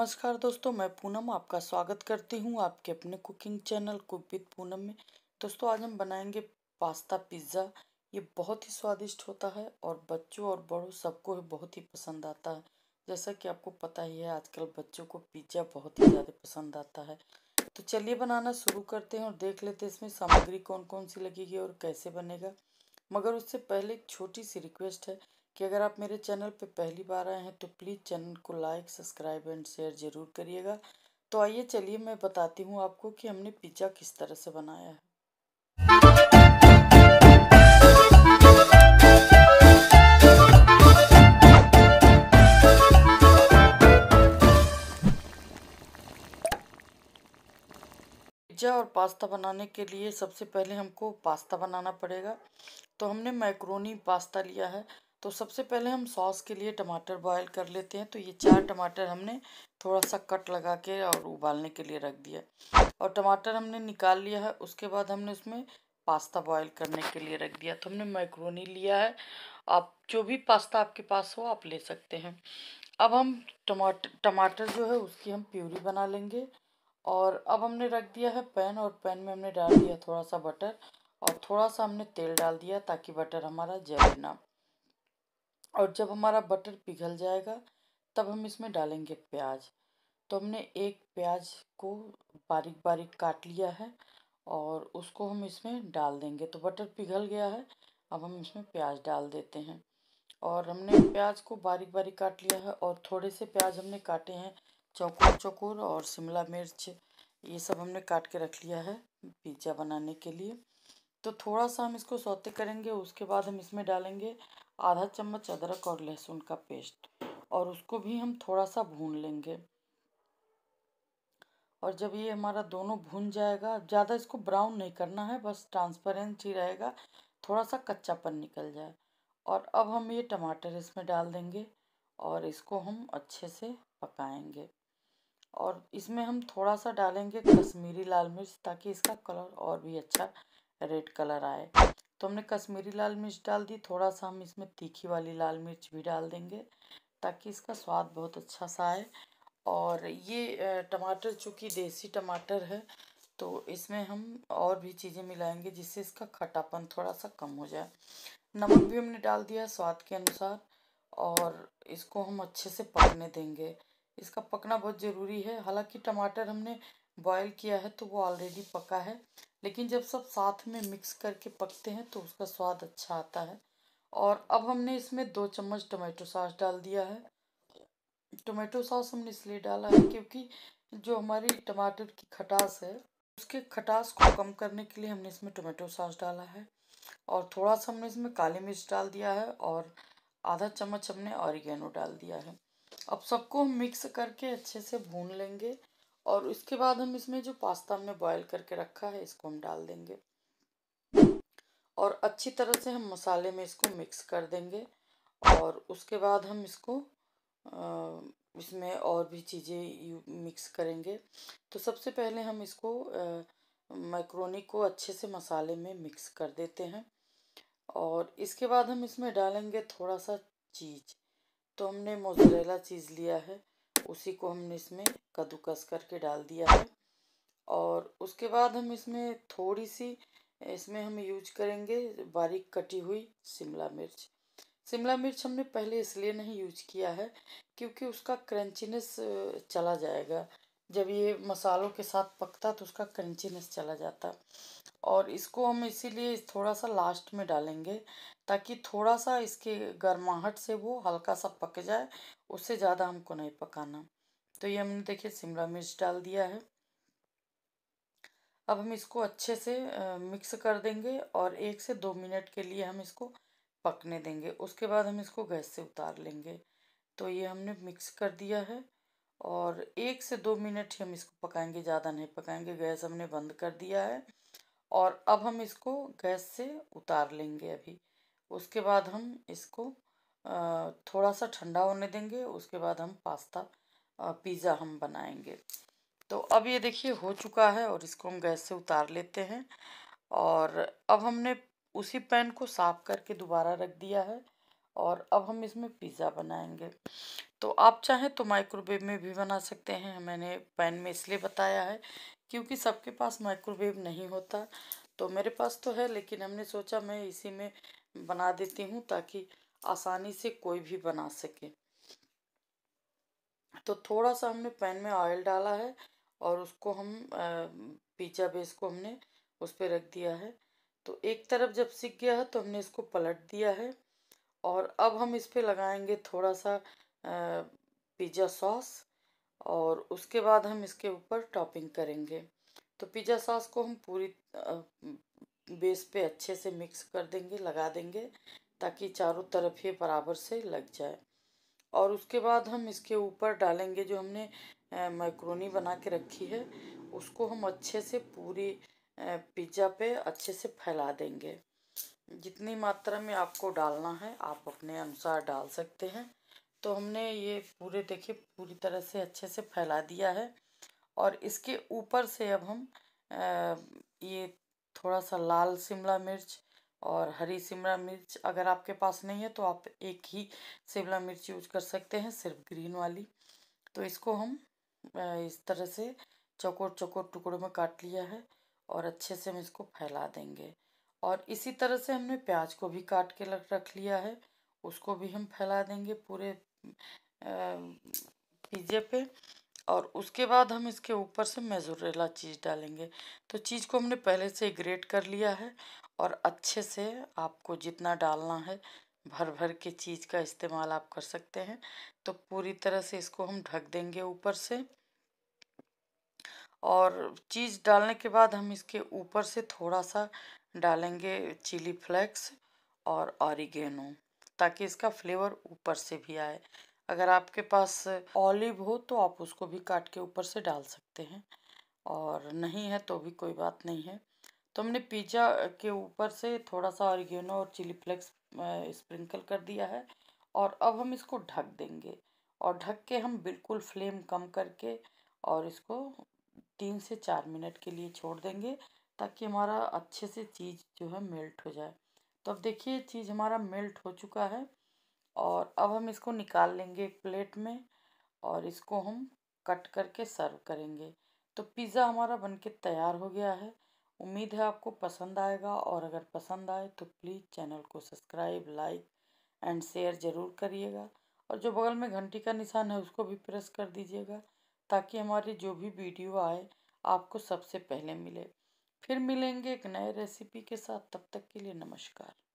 नमस्कार दोस्तों मैं पूनम आपका स्वागत करती हूँ आपके अपने cooking channel cook with Poonam में दोस्तों आज हम बनाएंगे पास्ता पिज़्ज़ा ये बहुत ही स्वादिष्ट होता है और बच्चों और बड़ों सबको बहुत ही पसंद आता है जैसा कि आपको पता ही है आजकल बच्चों को पिज़्ज़ा बहुत ही ज़्यादा पसंद आता है तो चलिए बनाना शुरू करते हैं और देख लेते हैं इसमें सामग्री कौन कौन सी लगेगी और कैसे बनेगा मगर उससे पहले एक छोटी सी रिक्वेस्ट है कि अगर आप मेरे चैनल पर पहली बार आए हैं तो प्लीज़ चैनल को लाइक सब्सक्राइब एंड शेयर ज़रूर करिएगा तो आइए चलिए मैं बताती हूँ आपको कि हमने पिज़्ज़ा किस तरह से बनाया है पिज्ज़ा और पास्ता बनाने के लिए सबसे पहले हमको पास्ता बनाना पड़ेगा तो हमने मैक्रोनी पास्ता लिया है तो सबसे पहले हम सॉस के लिए टमाटर बॉयल कर लेते हैं तो ये चार टमाटर हमने थोड़ा सा कट लगा के और उबालने के लिए रख दिया और टमाटर हमने निकाल लिया है उसके बाद हमने उसमें पास्ता बॉयल करने के लिए रख दिया तो हमने मैक्रोनी लिया है आप जो भी पास्ता आपके पास हो आप ले सकते हैं अब हम टमाटर टमाटर जो है उसकी हम प्यूरी बना लेंगे और अब हमने रख दिया है पैन और पैन में हमने डाल दिया थोड़ा सा बटर और थोड़ा सा हमने तेल डाल दिया ताकि बटर हमारा जल ना और जब हमारा बटर पिघल जाएगा तब हम इसमें डालेंगे प्याज तो हमने एक प्याज को बारीक बारीक काट लिया है और उसको हम इसमें डाल देंगे तो बटर पिघल गया है अब हम इसमें प्याज डाल देते हैं और हमने प्याज को बारीक बारीक काट लिया है और थोड़े से प्याज हमने काटे हैं चौकोर चौकोर और शिमला मिर्च ये सब हमने काट के रख लिया है पिज्ज़ा बनाने के लिए तो थोड़ा सा हम इसको सौते करेंगे उसके बाद हम इसमें डालेंगे आधा चम्मच अदरक और लहसुन का पेस्ट और उसको भी हम थोड़ा सा भून लेंगे और जब ये हमारा दोनों भून जाएगा ज़्यादा इसको ब्राउन नहीं करना है बस ट्रांसपेरेंट ही रहेगा थोड़ा सा कच्चापन निकल जाए और अब हम ये टमाटर इसमें डाल देंगे और इसको हम अच्छे से पकाएंगे और इसमें हम थोड़ा सा डालेंगे कश्मीरी लाल मिर्च ताकि इसका कलर और भी अच्छा रेड कलर आए तो हमने कश्मीरी लाल मिर्च डाल दी थोड़ा सा हम इसमें तीखी वाली लाल मिर्च भी डाल देंगे ताकि इसका स्वाद बहुत अच्छा सा आए और ये टमाटर चूँकि देसी टमाटर है तो इसमें हम और भी चीज़ें मिलाएंगे जिससे इसका खटापन थोड़ा सा कम हो जाए नमक भी हमने डाल दिया स्वाद के अनुसार और इसको हम अच्छे से पकने देंगे इसका पकना बहुत ज़रूरी है हालांकि टमाटर हमने बॉयल किया है तो वो ऑलरेडी पका है लेकिन जब सब साथ में मिक्स करके पकते हैं तो उसका स्वाद अच्छा आता है और अब हमने इसमें दो चम्मच टोमेटो सॉस डाल दिया है टोमेटो सॉस हमने इसलिए डाला है क्योंकि जो हमारी टमाटर की खटास है उसके खटास को कम करने के लिए हमने इसमें टोमेटो सॉस डाला है और थोड़ा सा हमने इसमें काली मिर्च डाल दिया है और आधा चम्मच हमने ऑरिगेनो डाल दिया है अब सबको हम मिक्स करके अच्छे से भून लेंगे और उसके बाद हम इसमें जो पास्ता हमने बॉयल करके रखा है इसको हम डाल देंगे और अच्छी तरह से हम मसाले में इसको मिक्स कर देंगे और उसके बाद हम इसको इसमें और भी चीज़ें मिक्स करेंगे तो सबसे पहले हम इसको मैक्रोनी को अच्छे से मसाले में मिक्स कर देते हैं और इसके बाद हम इसमें डालेंगे थोड़ा सा चीज़ तो हमने मोजरेला चीज़ लिया है उसी को हमने इसमें कद्दूकस करके डाल दिया है और उसके बाद हम इसमें थोड़ी सी इसमें हम यूज करेंगे बारीक कटी हुई शिमला मिर्च शिमला मिर्च हमने पहले इसलिए नहीं यूज किया है क्योंकि उसका क्रंचीनेस चला जाएगा जब ये मसालों के साथ पकता तो उसका क्रंचीनेस चला जाता और इसको हम इसीलिए थोड़ा सा लास्ट में डालेंगे ताकि थोड़ा सा इसके गर्माहट से वो हल्का सा पक जाए उससे ज़्यादा हमको नहीं पकाना तो ये हमने देखिए शिमला मिर्च डाल दिया है अब हम इसको अच्छे से मिक्स कर देंगे और एक से दो मिनट के लिए हम इसको पकने देंगे उसके बाद हम इसको गैस से उतार लेंगे तो ये हमने मिक्स कर दिया है और एक से दो मिनट ही हम इसको पकाएंगे ज़्यादा नहीं पकाएंगे गैस हमने बंद कर दिया है और अब हम इसको गैस से उतार लेंगे अभी उसके बाद हम इसको थोड़ा सा ठंडा होने देंगे उसके बाद हम पास्ता पिज़्ज़ा हम बनाएंगे तो अब ये देखिए हो चुका है और इसको हम गैस से उतार लेते हैं और अब हमने उसी पैन को साफ करके दोबारा रख दिया है और अब हम इसमें पिज़्ज़ा बनाएंगे तो आप चाहें तो माइक्रोवेव में भी बना सकते हैं मैंने पैन में इसलिए बताया है क्योंकि सबके पास माइक्रोवेव नहीं होता तो मेरे पास तो है लेकिन हमने सोचा मैं इसी में बना देती हूँ ताकि आसानी से कोई भी बना सके तो थोड़ा सा हमने पैन में ऑयल डाला है और उसको हम पिज्ज़ा बेस को हमने उस पर रख दिया है तो एक तरफ जब सीख गया है तो हमने इसको पलट दिया है और अब हम इस पर लगाएंगे थोड़ा सा पिज़्ज़ा सॉस और उसके बाद हम इसके ऊपर टॉपिंग करेंगे तो पिज़्ज़ा सॉस को हम पूरी बेस पे अच्छे से मिक्स कर देंगे लगा देंगे ताकि चारों तरफ ये बराबर से लग जाए और उसके बाद हम इसके ऊपर डालेंगे जो हमने मैक्रोनी बना के रखी है उसको हम अच्छे से पूरी पिज्ज़ा पे अच्छे से फैला देंगे जितनी मात्रा में आपको डालना है आप अपने अनुसार डाल सकते हैं तो हमने ये पूरे देखिए पूरी तरह से अच्छे से फैला दिया है और इसके ऊपर से अब हम ये थोड़ा सा लाल शिमला मिर्च और हरी शिमला मिर्च अगर आपके पास नहीं है तो आप एक ही शिमला मिर्च यूज कर सकते हैं सिर्फ ग्रीन वाली तो इसको हम इस तरह से चकोर चकोर टुकड़ों में काट लिया है और अच्छे से हम इसको फैला देंगे और इसी तरह से हमने प्याज को भी काट के रख लिया है उसको भी हम फैला देंगे पूरे पिज़्ज़े पे और उसके बाद हम इसके ऊपर से मेजोरेला चीज़ डालेंगे तो चीज़ को हमने पहले से ग्रेट कर लिया है और अच्छे से आपको जितना डालना है भर भर के चीज़ का इस्तेमाल आप कर सकते हैं तो पूरी तरह से इसको हम ढक देंगे ऊपर से और चीज़ डालने के बाद हम इसके ऊपर से थोड़ा सा डालेंगे चिली फ्लेक्स और ऑरिगेनो ताकि इसका फ्लेवर ऊपर से भी आए अगर आपके पास ऑलिव हो तो आप उसको भी काट के ऊपर से डाल सकते हैं और नहीं है तो भी कोई बात नहीं है तो हमने पिज़्ज़ा के ऊपर से थोड़ा सा ऑरिगेनो और चिली फ्लेक्स स्प्रिंकल कर दिया है और अब हम इसको ढक देंगे और ढक के हम बिल्कुल फ्लेम कम करके और इसको तीन से चार मिनट के लिए छोड़ देंगे ताकि हमारा अच्छे से चीज़ जो है मेल्ट हो जाए तो अब देखिए चीज़ हमारा मेल्ट हो चुका है और अब हम इसको निकाल लेंगे एक प्लेट में और इसको हम कट करके सर्व करेंगे तो पिज़्ज़ा हमारा बनके तैयार हो गया है उम्मीद है आपको पसंद आएगा और अगर पसंद आए तो प्लीज़ चैनल को सब्सक्राइब लाइक एंड शेयर ज़रूर करिएगा और जो बगल में घंटी का निशान है उसको भी प्रेस कर दीजिएगा ताकि हमारी जो भी वीडियो आए आपको सबसे पहले मिले फिर मिलेंगे एक नए रेसिपी के साथ तब तक के लिए नमस्कार